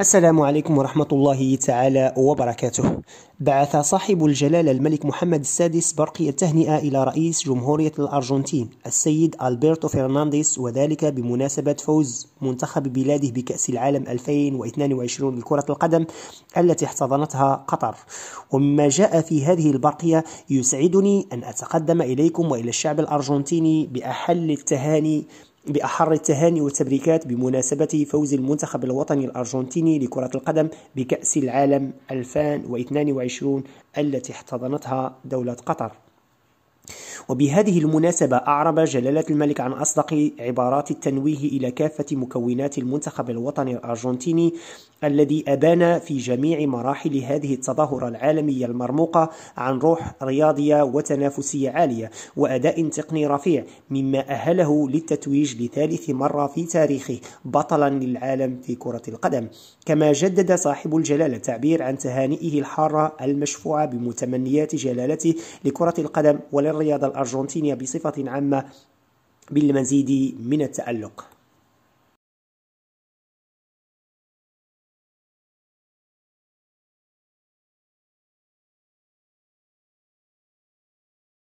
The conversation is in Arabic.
السلام عليكم ورحمة الله تعالى وبركاته بعث صاحب الجلالة الملك محمد السادس برقي التهنئة إلى رئيس جمهورية الأرجنتين السيد ألبرتو فرنانديز وذلك بمناسبة فوز منتخب بلاده بكأس العالم 2022 لكرة القدم التي احتضنتها قطر ومما جاء في هذه البرقية يسعدني أن أتقدم إليكم وإلى الشعب الأرجنتيني بأحل التهاني بأحر التهاني والتبريكات بمناسبة فوز المنتخب الوطني الأرجنتيني لكرة القدم بكأس العالم 2022 التي احتضنتها دولة قطر وبهذه المناسبة أعرب جلالة الملك عن أصدق عبارات التنويه إلى كافة مكونات المنتخب الوطني الأرجنتيني الذي أبان في جميع مراحل هذه التظاهرة العالمية المرموقة عن روح رياضية وتنافسية عالية وأداء تقني رفيع مما أهله للتتويج لثالث مرة في تاريخه بطلا للعالم في كرة القدم كما جدد صاحب الجلالة التعبير عن تهانئه الحارة المشفوعة بمتمنيات جلالته لكرة القدم وللرياضة الأرجنتينية الأرجنتينية بصفة عامة بالمزيد من التألق